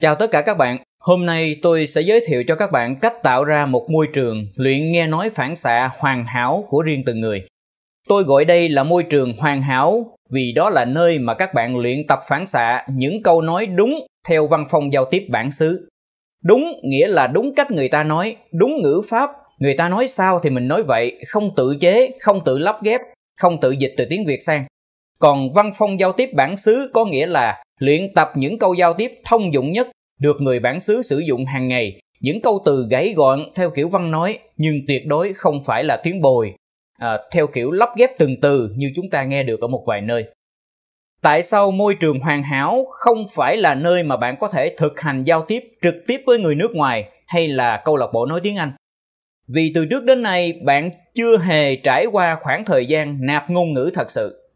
Chào tất cả các bạn, hôm nay tôi sẽ giới thiệu cho các bạn cách tạo ra một môi trường luyện nghe nói phản xạ hoàn hảo của riêng từng người. Tôi gọi đây là môi trường hoàn hảo vì đó là nơi mà các bạn luyện tập phản xạ những câu nói đúng theo văn phong giao tiếp bản xứ. Đúng nghĩa là đúng cách người ta nói, đúng ngữ pháp, người ta nói sao thì mình nói vậy, không tự chế, không tự lắp ghép, không tự dịch từ tiếng Việt sang. Còn văn phong giao tiếp bản xứ có nghĩa là luyện tập những câu giao tiếp thông dụng nhất được người bản xứ sử dụng hàng ngày những câu từ gãy gọn theo kiểu văn nói nhưng tuyệt đối không phải là tiếng bồi à, theo kiểu lắp ghép từng từ như chúng ta nghe được ở một vài nơi tại sao môi trường hoàn hảo không phải là nơi mà bạn có thể thực hành giao tiếp trực tiếp với người nước ngoài hay là câu lạc bộ nói tiếng anh vì từ trước đến nay bạn chưa hề trải qua khoảng thời gian nạp ngôn ngữ thật sự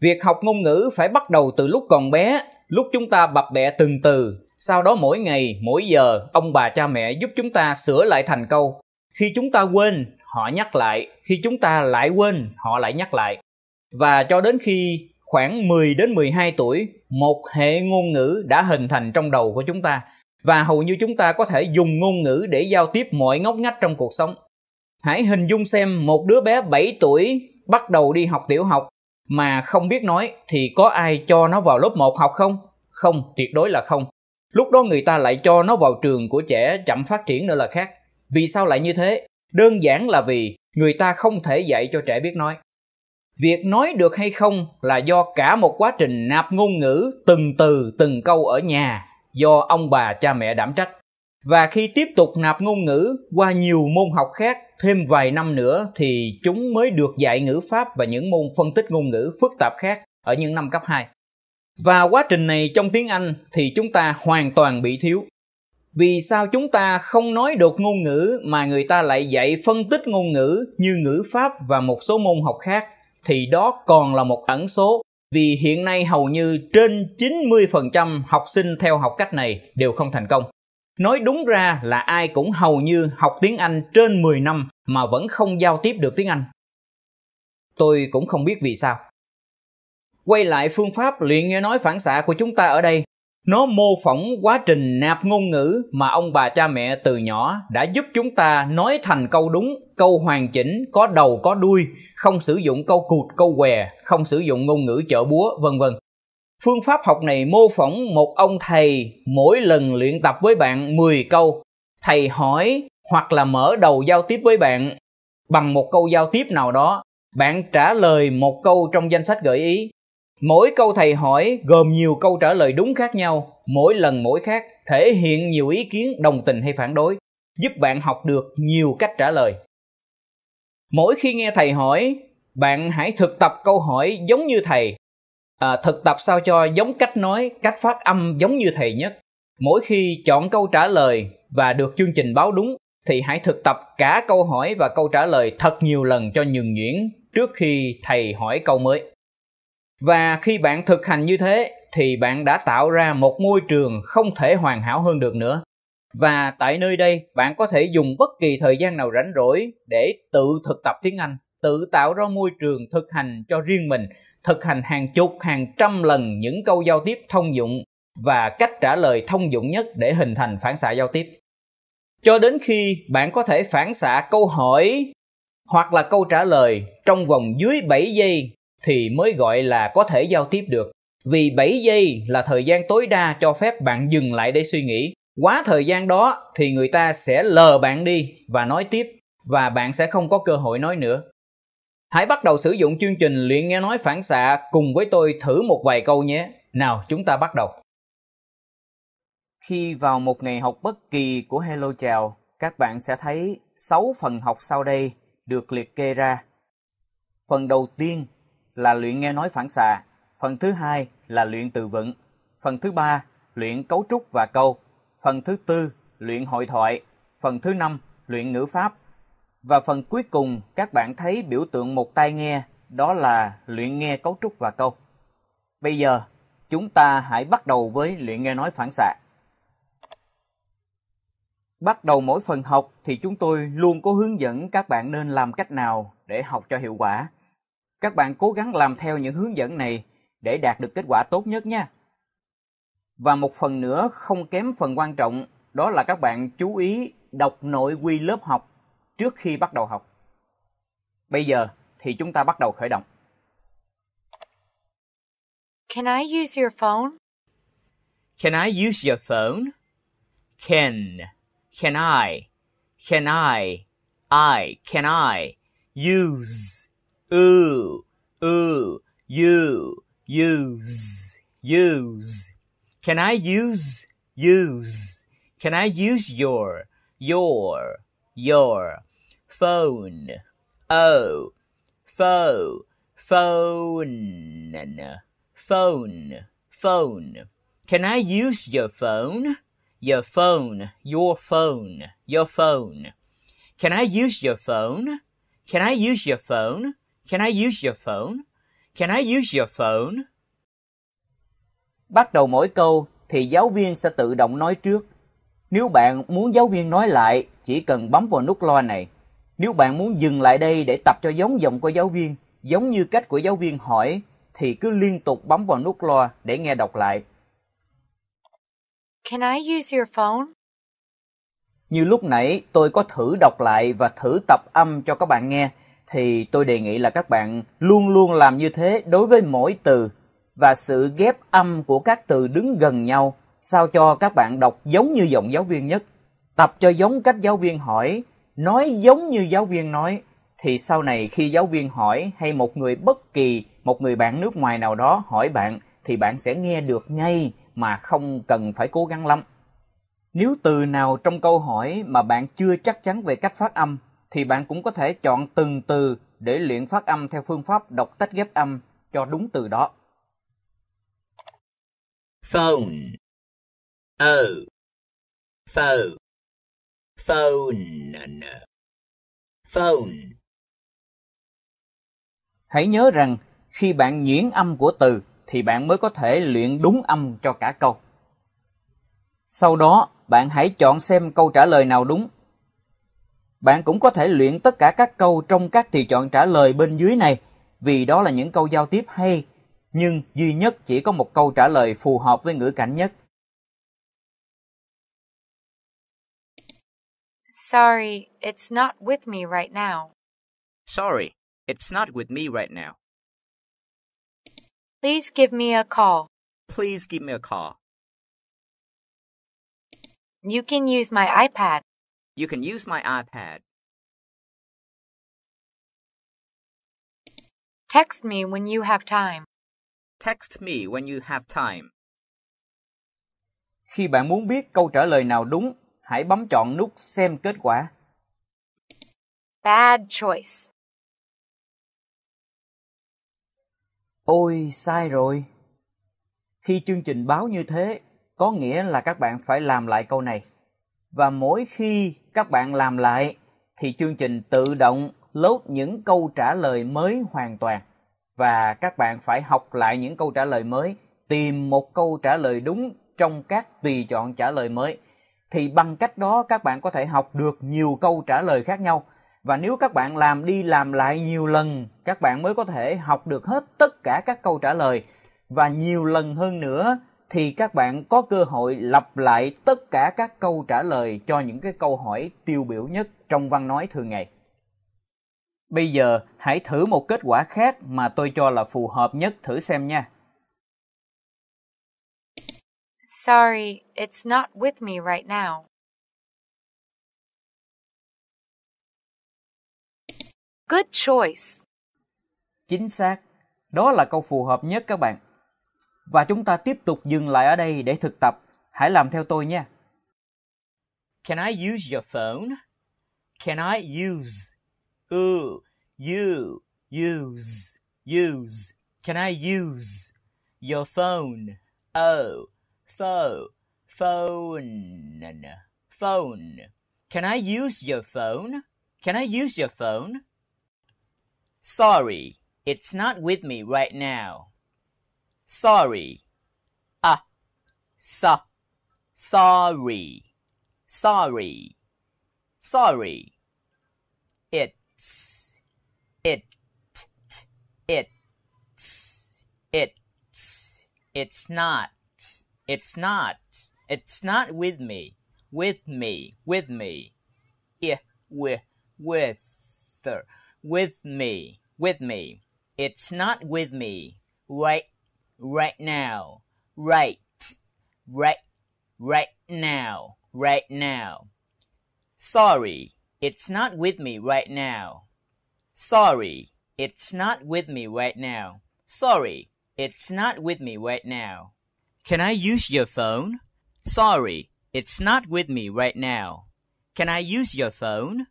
việc học ngôn ngữ phải bắt đầu từ lúc còn bé lúc chúng ta bập bẹ từng từ sau đó mỗi ngày mỗi giờ ông bà cha mẹ giúp chúng ta sửa lại thành câu khi chúng ta quên họ nhắc lại khi chúng ta lại quên họ lại nhắc lại và cho đến khi khoảng 10 đến 12 tuổi một hệ ngôn ngữ đã hình thành trong đầu của chúng ta và hầu như chúng ta có thể dùng ngôn ngữ để giao tiếp mọi ngóc ngách trong cuộc sống hãy hình dung xem một đứa bé 7 tuổi bắt đầu đi học tiểu học mà không biết nói thì có ai cho nó vào lớp 1 học không? Không, tuyệt đối là không. Lúc đó người ta lại cho nó vào trường của trẻ chậm phát triển nữa là khác. Vì sao lại như thế? Đơn giản là vì người ta không thể dạy cho trẻ biết nói. Việc nói được hay không là do cả một quá trình nạp ngôn ngữ từng từ từng câu ở nhà do ông bà cha mẹ đảm trách và khi tiếp tục nạp ngôn ngữ qua nhiều môn học khác thêm vài năm nữa thì chúng mới được dạy ngữ pháp và những môn phân tích ngôn ngữ phức tạp khác ở những năm cấp 2. Và quá trình này trong tiếng Anh thì chúng ta hoàn toàn bị thiếu. Vì sao chúng ta không nói được ngôn ngữ mà người ta lại dạy phân tích ngôn ngữ như ngữ pháp và một số môn học khác thì đó còn là một ẩn số vì hiện nay hầu như trên 90% học sinh theo học cách này đều không thành công. Nói đúng ra là ai cũng hầu như học tiếng Anh trên 10 năm mà vẫn không giao tiếp được tiếng Anh. Tôi cũng không biết vì sao. Quay lại phương pháp luyện nghe nói phản xạ của chúng ta ở đây, nó mô phỏng quá trình nạp ngôn ngữ mà ông bà cha mẹ từ nhỏ đã giúp chúng ta nói thành câu đúng, câu hoàn chỉnh, có đầu có đuôi, không sử dụng câu cụt, câu què, không sử dụng ngôn ngữ chợ búa, vân vân. Phương pháp học này mô phỏng một ông thầy mỗi lần luyện tập với bạn 10 câu. Thầy hỏi hoặc là mở đầu giao tiếp với bạn bằng một câu giao tiếp nào đó. Bạn trả lời một câu trong danh sách gợi ý. Mỗi câu thầy hỏi gồm nhiều câu trả lời đúng khác nhau, mỗi lần mỗi khác, thể hiện nhiều ý kiến đồng tình hay phản đối, giúp bạn học được nhiều cách trả lời. Mỗi khi nghe thầy hỏi, bạn hãy thực tập câu hỏi giống như thầy à, thực tập sao cho giống cách nói cách phát âm giống như thầy nhất mỗi khi chọn câu trả lời và được chương trình báo đúng thì hãy thực tập cả câu hỏi và câu trả lời thật nhiều lần cho nhường nhuyễn trước khi thầy hỏi câu mới và khi bạn thực hành như thế thì bạn đã tạo ra một môi trường không thể hoàn hảo hơn được nữa và tại nơi đây bạn có thể dùng bất kỳ thời gian nào rảnh rỗi để tự thực tập tiếng anh tự tạo ra môi trường thực hành cho riêng mình thực hành hàng chục hàng trăm lần những câu giao tiếp thông dụng và cách trả lời thông dụng nhất để hình thành phản xạ giao tiếp cho đến khi bạn có thể phản xạ câu hỏi hoặc là câu trả lời trong vòng dưới 7 giây thì mới gọi là có thể giao tiếp được. Vì 7 giây là thời gian tối đa cho phép bạn dừng lại để suy nghĩ. Quá thời gian đó thì người ta sẽ lờ bạn đi và nói tiếp và bạn sẽ không có cơ hội nói nữa. Hãy bắt đầu sử dụng chương trình luyện nghe nói phản xạ cùng với tôi thử một vài câu nhé. Nào, chúng ta bắt đầu. Khi vào một ngày học bất kỳ của Hello Chào, các bạn sẽ thấy 6 phần học sau đây được liệt kê ra. Phần đầu tiên là luyện nghe nói phản xạ, phần thứ hai là luyện từ vựng, phần thứ ba luyện cấu trúc và câu, phần thứ tư luyện hội thoại, phần thứ năm luyện ngữ pháp, và phần cuối cùng các bạn thấy biểu tượng một tai nghe, đó là luyện nghe cấu trúc và câu. Bây giờ, chúng ta hãy bắt đầu với luyện nghe nói phản xạ. Bắt đầu mỗi phần học thì chúng tôi luôn có hướng dẫn các bạn nên làm cách nào để học cho hiệu quả. Các bạn cố gắng làm theo những hướng dẫn này để đạt được kết quả tốt nhất nha. Và một phần nữa không kém phần quan trọng đó là các bạn chú ý đọc nội quy lớp học trước khi bắt đầu học. Bây giờ thì chúng ta bắt đầu khởi động. Can I use your phone? Can I use your phone? Can. Can I? Can I? I. Can I? Use. Ooh. Ooh. You. Use. Use. Can I use? Use. Can I use your? Your your phone o oh, phone phone phone phone can i use your phone your phone your phone your phone can i use your phone can i use your phone can i use your phone can i use your phone bắt đầu mỗi câu thì giáo viên sẽ tự động nói trước nếu bạn muốn giáo viên nói lại, chỉ cần bấm vào nút loa này. Nếu bạn muốn dừng lại đây để tập cho giống giọng của giáo viên, giống như cách của giáo viên hỏi, thì cứ liên tục bấm vào nút loa để nghe đọc lại. Can I use your phone? Như lúc nãy tôi có thử đọc lại và thử tập âm cho các bạn nghe, thì tôi đề nghị là các bạn luôn luôn làm như thế đối với mỗi từ và sự ghép âm của các từ đứng gần nhau sao cho các bạn đọc giống như giọng giáo viên nhất. Tập cho giống cách giáo viên hỏi, nói giống như giáo viên nói thì sau này khi giáo viên hỏi hay một người bất kỳ, một người bạn nước ngoài nào đó hỏi bạn thì bạn sẽ nghe được ngay mà không cần phải cố gắng lắm. Nếu từ nào trong câu hỏi mà bạn chưa chắc chắn về cách phát âm thì bạn cũng có thể chọn từng từ để luyện phát âm theo phương pháp đọc tách ghép âm cho đúng từ đó. Phone O ờ. Fo Phone Phone Hãy nhớ rằng khi bạn nhuyễn âm của từ thì bạn mới có thể luyện đúng âm cho cả câu. Sau đó, bạn hãy chọn xem câu trả lời nào đúng. Bạn cũng có thể luyện tất cả các câu trong các tùy chọn trả lời bên dưới này, vì đó là những câu giao tiếp hay, nhưng duy nhất chỉ có một câu trả lời phù hợp với ngữ cảnh nhất. Sorry, it's not with me right now. Sorry, it's not with me right now. Please give me a call. Please give me a call. You can use my iPad. You can use my iPad. Text me when you have time. Text me when you have time. Khi bạn muốn biết câu trả lời nào đúng hãy bấm chọn nút xem kết quả. Bad choice. Ôi, sai rồi. Khi chương trình báo như thế, có nghĩa là các bạn phải làm lại câu này. Và mỗi khi các bạn làm lại thì chương trình tự động load những câu trả lời mới hoàn toàn và các bạn phải học lại những câu trả lời mới, tìm một câu trả lời đúng trong các tùy chọn trả lời mới thì bằng cách đó các bạn có thể học được nhiều câu trả lời khác nhau và nếu các bạn làm đi làm lại nhiều lần các bạn mới có thể học được hết tất cả các câu trả lời và nhiều lần hơn nữa thì các bạn có cơ hội lặp lại tất cả các câu trả lời cho những cái câu hỏi tiêu biểu nhất trong văn nói thường ngày. Bây giờ hãy thử một kết quả khác mà tôi cho là phù hợp nhất thử xem nha. Sorry, it's not with me right now. Good choice. Chính xác. Đó là câu phù hợp nhất các bạn. Và chúng ta tiếp tục dừng lại ở đây để thực tập. Hãy làm theo tôi nha. Can I use your phone? Can I use? Ooh, you, use, use. Can I use your phone? Oh, Phone, phone phone. Can I use your phone? Can I use your phone? Sorry, it's not with me right now. Sorry. Ah, uh, sorry, sorry, sorry. It's, it, it, it's, it's, it's not. It's not. It's not with me. With me. With me. Yeah, with, with, her. with me. With me. It's not with me. Right, right now. Right, right, right now. Right now. Sorry. It's not with me right now. Sorry. It's not with me right now. Sorry. It's not with me right now. Can I use your phone? Sorry, it's not with me right now. Can I use your phone?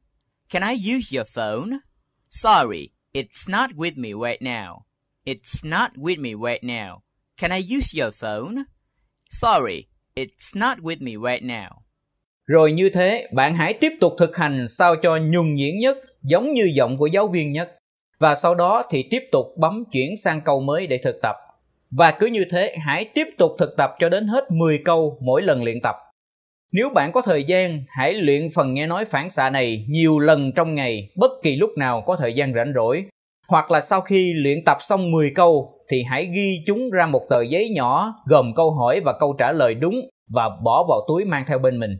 Can I use your phone? Sorry, it's not with me right now. It's not with me right now. Can I use your phone? Sorry, it's not with me right now. Rồi như thế, bạn hãy tiếp tục thực hành sao cho nhuần nhuyễn nhất, giống như giọng của giáo viên nhất. Và sau đó thì tiếp tục bấm chuyển sang câu mới để thực tập. Và cứ như thế hãy tiếp tục thực tập cho đến hết 10 câu mỗi lần luyện tập. Nếu bạn có thời gian, hãy luyện phần nghe nói phản xạ này nhiều lần trong ngày, bất kỳ lúc nào có thời gian rảnh rỗi. Hoặc là sau khi luyện tập xong 10 câu thì hãy ghi chúng ra một tờ giấy nhỏ gồm câu hỏi và câu trả lời đúng và bỏ vào túi mang theo bên mình.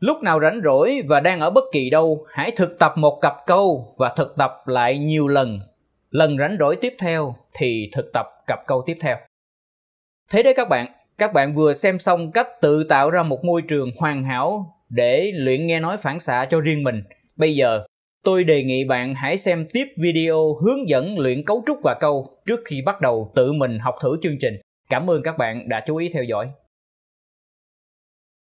Lúc nào rảnh rỗi và đang ở bất kỳ đâu, hãy thực tập một cặp câu và thực tập lại nhiều lần Lần rảnh rỗi tiếp theo thì thực tập cặp câu tiếp theo. Thế đấy các bạn, các bạn vừa xem xong cách tự tạo ra một môi trường hoàn hảo để luyện nghe nói phản xạ cho riêng mình. Bây giờ, tôi đề nghị bạn hãy xem tiếp video hướng dẫn luyện cấu trúc và câu trước khi bắt đầu tự mình học thử chương trình. Cảm ơn các bạn đã chú ý theo dõi.